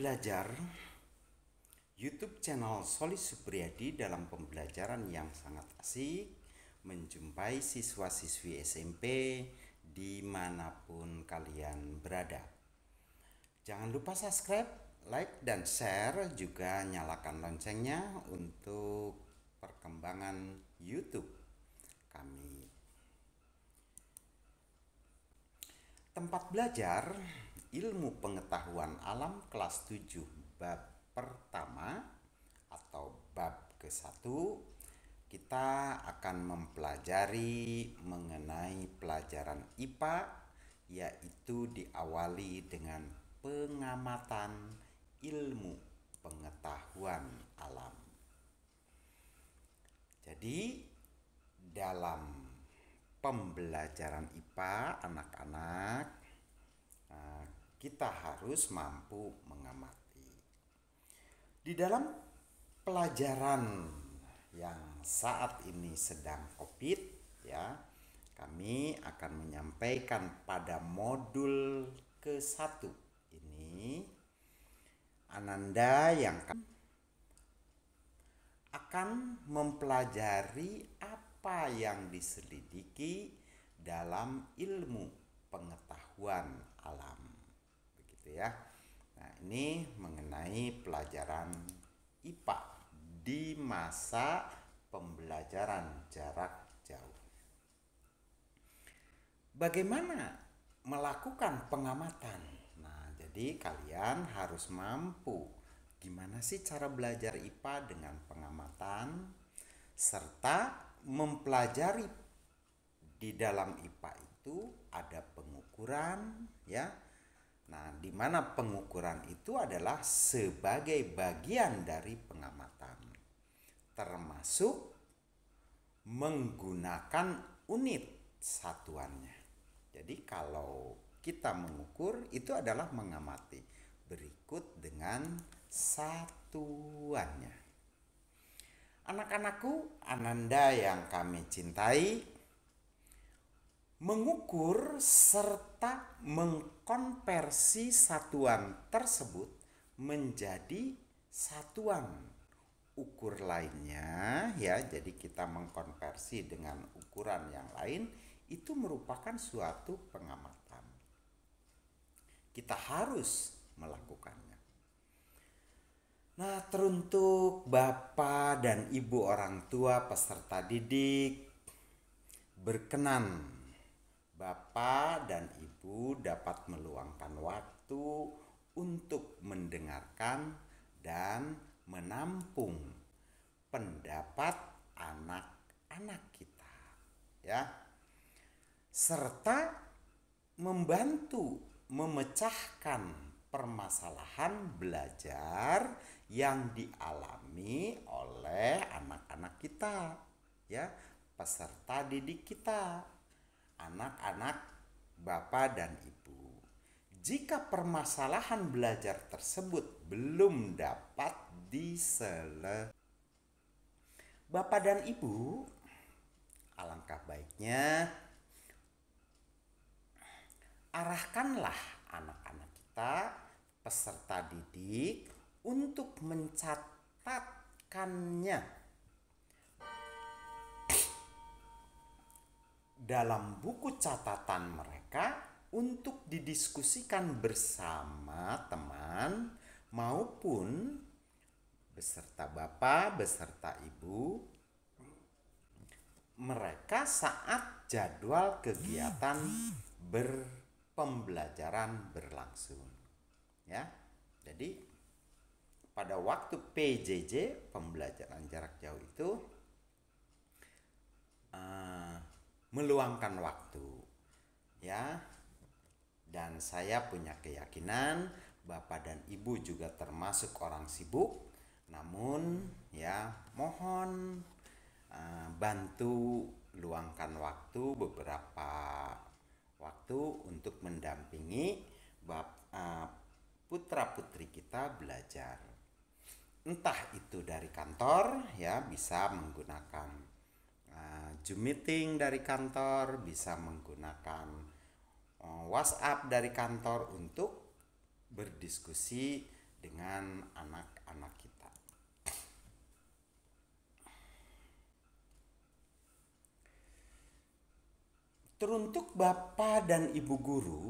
belajar YouTube channel Solis Supriyadi dalam pembelajaran yang sangat asik menjumpai siswa-siswi SMP dimanapun kalian berada. Jangan lupa subscribe, like, dan share juga nyalakan loncengnya untuk perkembangan YouTube kami. Tempat belajar Ilmu Pengetahuan Alam kelas 7 bab pertama atau bab ke-1 kita akan mempelajari mengenai pelajaran IPA yaitu diawali dengan pengamatan ilmu pengetahuan alam. Jadi dalam pembelajaran IPA anak-anak ah, kita harus mampu mengamati. Di dalam pelajaran yang saat ini sedang COVID ya, kami akan menyampaikan pada modul ke-1 ini Ananda yang akan mempelajari apa yang diselidiki dalam ilmu pengetahuan alam gitu ya. Nah, ini mengenai pelajaran IPA di masa pembelajaran jarak jauh. Bagaimana melakukan pengamatan? Nah, jadi kalian harus mampu gimana sih cara belajar IPA dengan pengamatan serta mempelajari di dalam IPA itu ada pengukuran ya Nah, di mana pengukuran itu adalah sebagai bagian dari pengamatan, termasuk menggunakan unit satuannya. Jadi, kalau kita mengukur, itu adalah mengamati berikut dengan satuannya. Anak-anakku, Ananda yang kami cintai, mengukur serta mengkonversi satuan tersebut menjadi satuan ukur lainnya ya jadi kita mengkonversi dengan ukuran yang lain itu merupakan suatu pengamatan kita harus melakukannya nah teruntuk bapak dan ibu orang tua peserta didik berkenan Bapak dan Ibu dapat meluangkan waktu untuk mendengarkan dan menampung pendapat anak-anak kita ya serta membantu memecahkan permasalahan belajar yang dialami oleh anak-anak kita ya peserta didik kita anak-anak bapak dan ibu. Jika permasalahan belajar tersebut belum dapat diselesaikan, bapak dan ibu, alangkah baiknya arahkanlah anak-anak kita peserta didik untuk mencatatkannya dalam buku catatan mereka untuk didiskusikan bersama teman maupun beserta bapak, beserta ibu mereka saat jadwal kegiatan berpembelajaran berlangsung. Ya. Jadi pada waktu PJJ pembelajaran jarak jauh itu uh, meluangkan waktu ya dan saya punya keyakinan Bapak dan Ibu juga termasuk orang sibuk namun ya mohon uh, bantu luangkan waktu beberapa waktu untuk mendampingi bap, eh, putra putri kita belajar entah itu dari kantor ya bisa menggunakan Zoom meeting dari kantor, bisa menggunakan eh, WhatsApp dari kantor untuk berdiskusi dengan anak-anak kita. Teruntuk Bapak dan Ibu guru,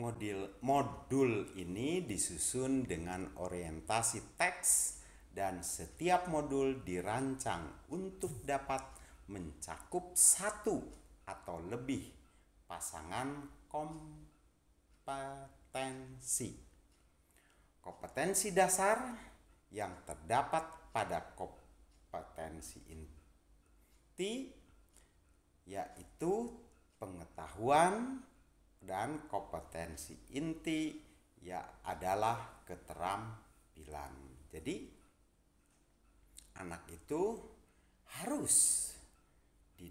modul, modul ini disusun dengan orientasi teks dan setiap modul dirancang untuk dapat mencakup satu atau lebih pasangan kompetensi. Kompetensi dasar yang terdapat pada kompetensi inti yaitu pengetahuan dan kompetensi inti ya adalah keterampilan. Jadi anak itu harus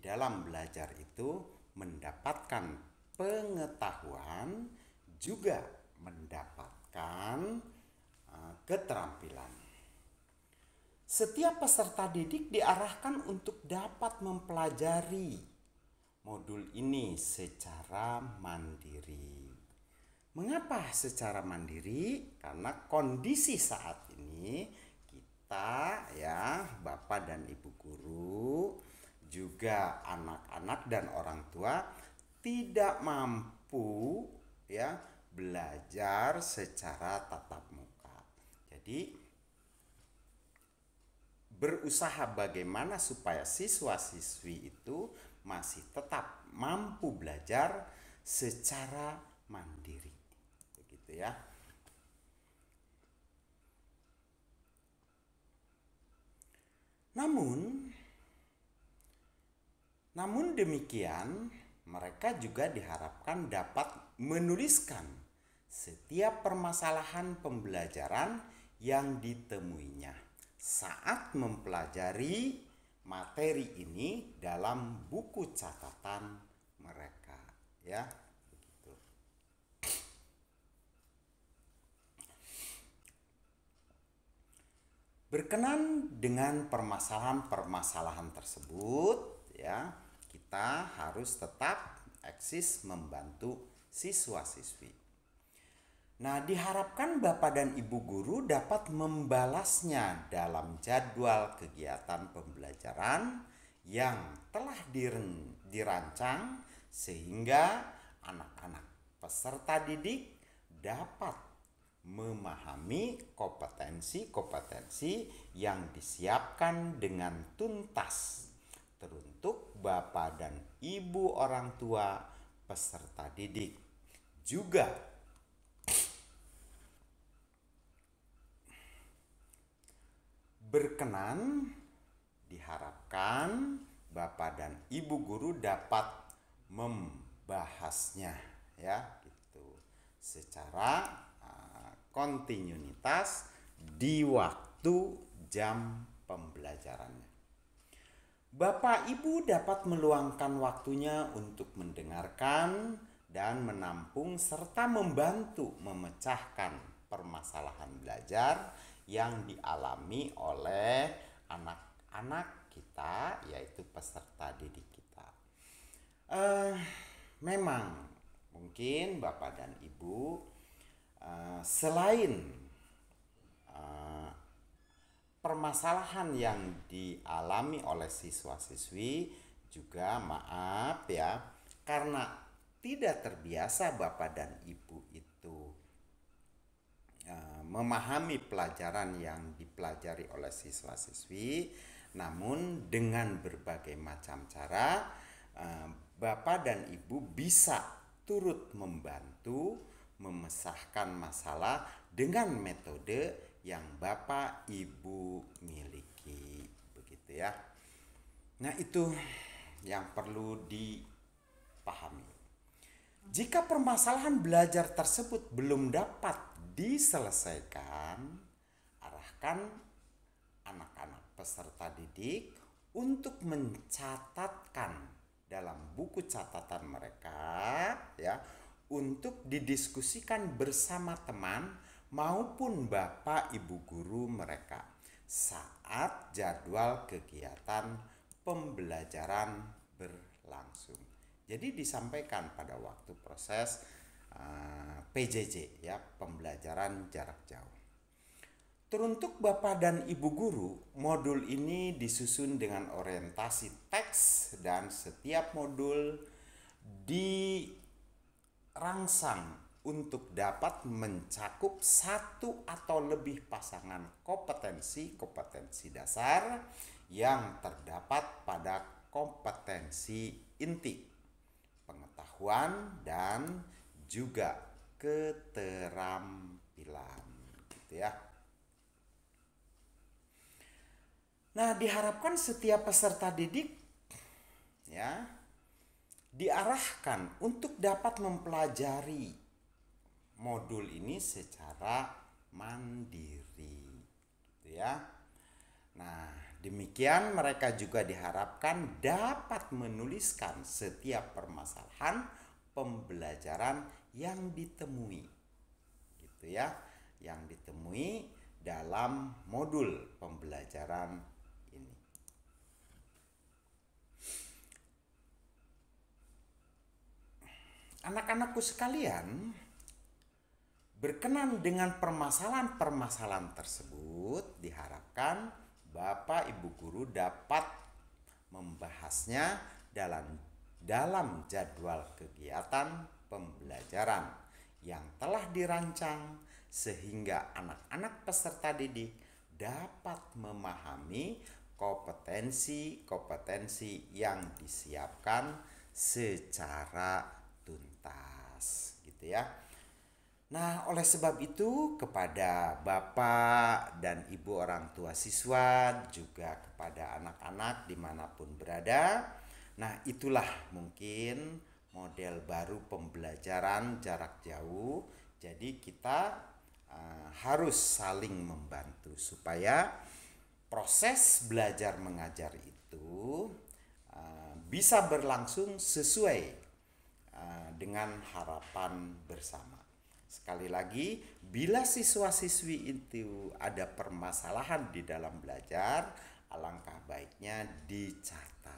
dalam belajar itu mendapatkan pengetahuan juga mendapatkan uh, keterampilan. Setiap peserta didik diarahkan untuk dapat mempelajari modul ini secara mandiri. Mengapa secara mandiri? Karena kondisi saat ini kita ya Bapak dan Ibu guru juga anak-anak dan orang tua tidak mampu ya belajar secara tatap muka. Jadi berusaha bagaimana supaya siswa-siswi itu masih tetap mampu belajar secara mandiri. Begitu ya. Namun namun demikian, mereka juga diharapkan dapat menuliskan setiap permasalahan pembelajaran yang ditemuinya saat mempelajari materi ini dalam buku catatan mereka ya begitu. Berkenan dengan permasalahan-permasalahan tersebut, ya kita harus tetap eksis membantu siswa-siswi. Nah, diharapkan Bapak dan Ibu guru dapat membalasnya dalam jadwal kegiatan pembelajaran yang telah dirancang sehingga anak-anak peserta didik dapat memahami kompetensi-kompetensi yang disiapkan dengan tuntas teruntuk Bapak dan Ibu orang tua peserta didik. Juga berkenan diharapkan Bapak dan Ibu guru dapat membahasnya ya itu secara ah, kontinuitas di waktu jam pembelajarannya. Bapak Ibu dapat meluangkan waktunya untuk mendengarkan dan menampung serta membantu memecahkan permasalahan belajar yang dialami oleh anak-anak kita yaitu peserta didik kita. Uh, memang mungkin Bapak dan Ibu uh, selain uh, permasalahan yang dialami oleh siswa-siswi juga maaf ya karena tidak terbiasa bapak dan ibu itu e, memahami pelajaran yang dipelajari oleh siswa-siswi namun dengan berbagai macam cara e, bapak dan ibu bisa turut membantu memesahkan masalah dengan metode yang Bapak Ibu miliki begitu ya. Nah, itu yang perlu dipahami. Jika permasalahan belajar tersebut belum dapat diselesaikan, arahkan anak-anak peserta didik untuk mencatatkan dalam buku catatan mereka ya untuk didiskusikan bersama teman maupun Bapak Ibu guru mereka saat jadwal kegiatan pembelajaran berlangsung. Jadi disampaikan pada waktu proses uh, eh, PJJ ya, pembelajaran jarak jauh. Teruntuk Bapak dan Ibu guru, modul ini disusun dengan orientasi teks dan setiap modul dirangsang untuk dapat mencakup satu atau lebih pasangan kompetensi-kompetensi dasar yang terdapat pada kompetensi inti, pengetahuan dan juga keterampilan gitu ya. Nah, diharapkan setiap peserta didik ya diarahkan untuk dapat mempelajari modul ini secara mandiri gitu ya. Nah, demikian mereka juga diharapkan dapat menuliskan setiap permasalahan pembelajaran yang ditemui. Gitu ya, yang ditemui dalam modul pembelajaran ini. Anak-anakku sekalian, Berkenan dengan permasalahan-permasalahan tersebut, diharapkan Bapak Ibu guru dapat membahasnya dalam dalam jadwal kegiatan pembelajaran yang telah dirancang sehingga anak-anak peserta didik dapat memahami kompetensi-kompetensi yang disiapkan secara tuntas gitu ya. Nah, oleh sebab itu kepada bapak dan ibu orang tua siswa juga kepada anak-anak dimanapun berada. Nah, itulah mungkin model baru pembelajaran jarak jauh. Jadi kita uh, harus saling membantu supaya proses belajar mengajar itu uh, bisa berlangsung sesuai uh, dengan harapan bersama. Sekali lagi, bila siswa-siswi itu ada permasalahan di dalam belajar, alangkah baiknya dicatat.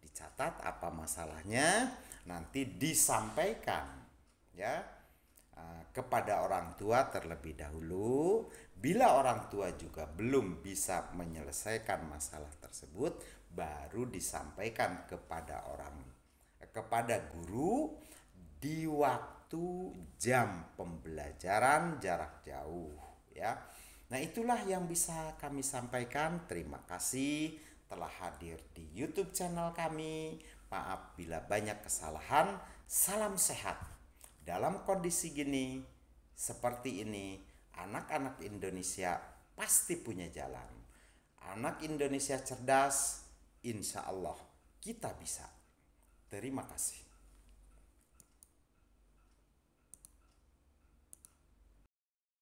Dicatat apa masalahnya, nanti disampaikan ya ah, kepada orang tua terlebih dahulu. Bila orang tua juga belum bisa menyelesaikan masalah tersebut, baru disampaikan kepada orang eh, kepada guru di waktu satu jam pembelajaran jarak jauh ya. Nah, itulah yang bisa kami sampaikan. Terima kasih telah hadir di YouTube channel kami. Maaf bila banyak kesalahan. Salam sehat. Dalam kondisi gini, seperti ini, anak-anak Indonesia pasti punya jalan. Anak Indonesia cerdas, insya Allah kita bisa. Terima kasih.